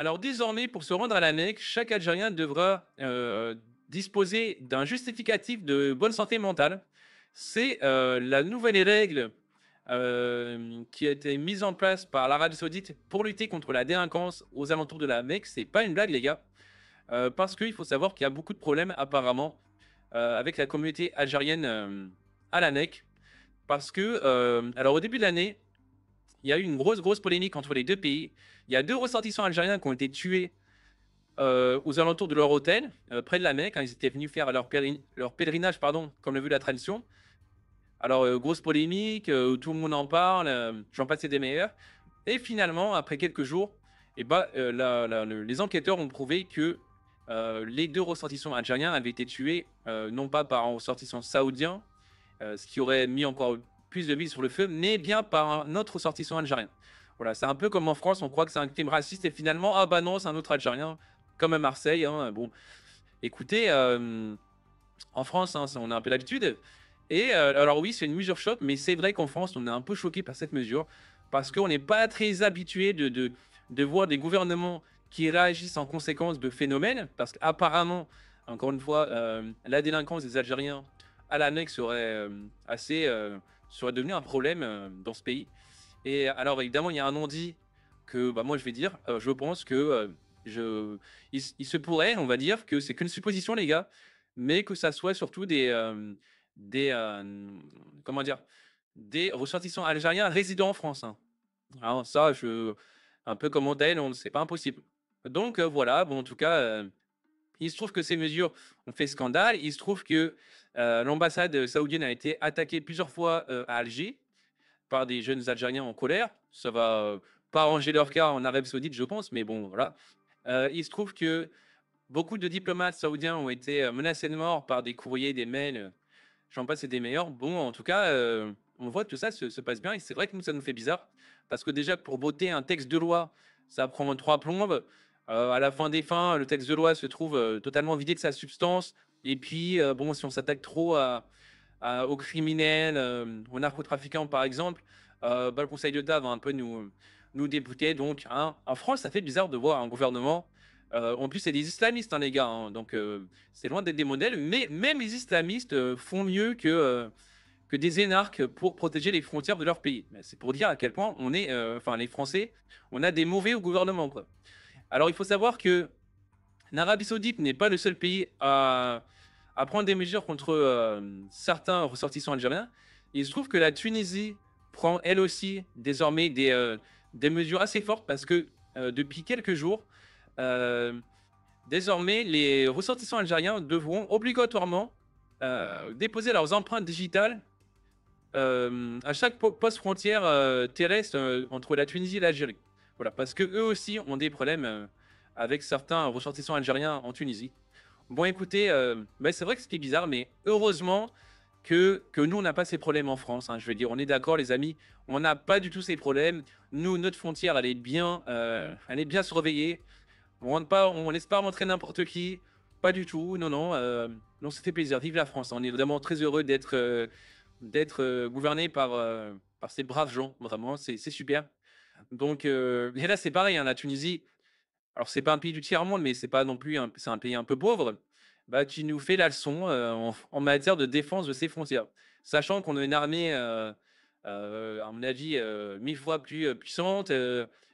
Alors désormais, pour se rendre à la chaque Algérien devra euh, disposer d'un justificatif de bonne santé mentale. C'est euh, la nouvelle règle euh, qui a été mise en place par l'Arabie Saoudite pour lutter contre la délinquance aux alentours de la Ce C'est pas une blague, les gars, parce qu'il faut savoir qu'il y a beaucoup de problèmes apparemment avec la communauté algérienne à la parce que alors au début de l'année, il y a eu une grosse, grosse polémique entre les deux pays. Il y a deux ressortissants algériens qui ont été tués euh, aux alentours de leur hôtel, euh, près de la mer, quand hein. ils étaient venus faire leur, leur pèlerinage, pardon, comme le veut la tradition. Alors, euh, grosse polémique, tout le monde en parle, j'en passe des meilleurs. Et finalement, après quelques jours, eh ben, les enquêteurs ont prouvé que les deux ressortissants algériens avaient été tués, non pas par un ressortissant saoudien, ce qui aurait mis encore plus de vie sur le feu, mais bien par un autre ressortissant algérien. Voilà, c'est un peu comme en France, on croit que c'est un crime raciste et finalement, ah bah non, c'est un autre Algérien, comme à Marseille. Hein, bon, écoutez, euh, en France, hein, on a un peu l'habitude. Et euh, alors oui, c'est une mesure choc, mais c'est vrai qu'en France, on est un peu choqué par cette mesure parce qu'on n'est pas très habitué de, de, voir des gouvernements qui réagissent en conséquence de phénomènes, parce qu'apparemment, encore une fois, euh, la délinquance des Algériens à l'annexe serait assez soit devenu un problème euh, dans ce pays. Et alors, évidemment, il y a un on dit que bah, moi je vais dire. Euh, je pense que euh, je, il, se pourrait, on va dire, que c'est qu'une supposition, les gars, mais que ça soit surtout des. des comment dire des ressortissants algériens résidant en France. Hein. Alors ça, je, un peu comme on on ne c'est pas impossible. Donc voilà, bon, en tout cas, il se trouve que ces mesures ont fait scandale. Il se trouve que euh, l'ambassade saoudienne a été attaquée plusieurs fois euh, à Alger par des jeunes Algériens en colère. Ça va euh, pas arranger leur cas en Arabie Saoudite, je pense, mais bon, voilà. il se trouve que beaucoup de diplomates saoudiens ont été menacés de mort par des courriers, des mails. J'en passe des meilleurs. Bon, en tout cas, on voit que tout ça se, se passe bien. Et c'est vrai que nous, ça nous fait bizarre. Parce que déjà, pour voter un texte de loi, ça prend trois plombes. Euh, à la fin des fins, le texte de loi se trouve euh, totalement vidé de sa substance. Et puis, euh, bon, si on s'attaque trop aux criminels, aux narcotrafiquants, par exemple, bah, le Conseil d'État va un peu nous, nous Donc, hein, en France, ça fait bizarre de voir un gouvernement. en plus, c'est des islamistes, hein, les gars. Hein. donc, c'est loin d'être des modèles. Mais même les islamistes font mieux que, que des énarques pour protéger les frontières de leur pays. C'est pour dire à quel point on est, enfin, les Français, on a des mauvais au gouvernement, quoi. Alors, il faut savoir que l'Arabie Saoudite n'est pas le seul pays à, prendre des mesures contre euh, certains ressortissants algériens. Il se trouve que la Tunisie prend elle aussi désormais des, euh, mesures assez fortes parce que euh, depuis quelques jours, désormais, les ressortissants algériens devront obligatoirement déposer leurs empreintes digitales à chaque poste frontière terrestre entre la Tunisie et l'Algérie parce que eux aussi ont des problèmes euh, avec certains ressortissants algériens en Tunisie. Bon, écoutez, mais euh, ben, c'est vrai que c'était bizarre, mais heureusement que, que nous, on n'a pas ces problèmes en France. Hein, je veux dire, on est d'accord, les amis, on n'a pas du tout ces problèmes. Nous, notre frontière, elle est bien, euh, elle est bien surveillée. On ne pas, on laisse pas n'importe qui. Pas du tout, non, non. non, c'était plaisir. Vive la France. Hein. On est vraiment très heureux d'être d'être gouverné par, par ces braves gens. Vraiment, c'est super. Donc, et là, c'est pareil, hein, la Tunisie, alors c'est pas un pays du tiers-monde, mais c'est pas non plus un, c'est un pays un peu pauvre, bah, qui nous fait la leçon en, matière de défense de ses frontières. Sachant qu'on a une armée, à mon avis, mille fois plus puissante,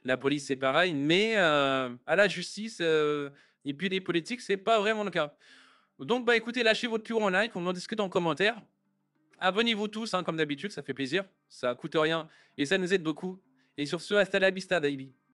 la police c'est pareil, mais à la justice et puis les politiques, c'est pas vraiment le cas. Donc, bah écoutez, lâchez votre pur en like, on en discute en commentaire. Abonnez-vous tous, hein, comme d'habitude, ça fait plaisir, ça coûte rien et ça nous aide beaucoup. Et sur ce, installez la vista, baby.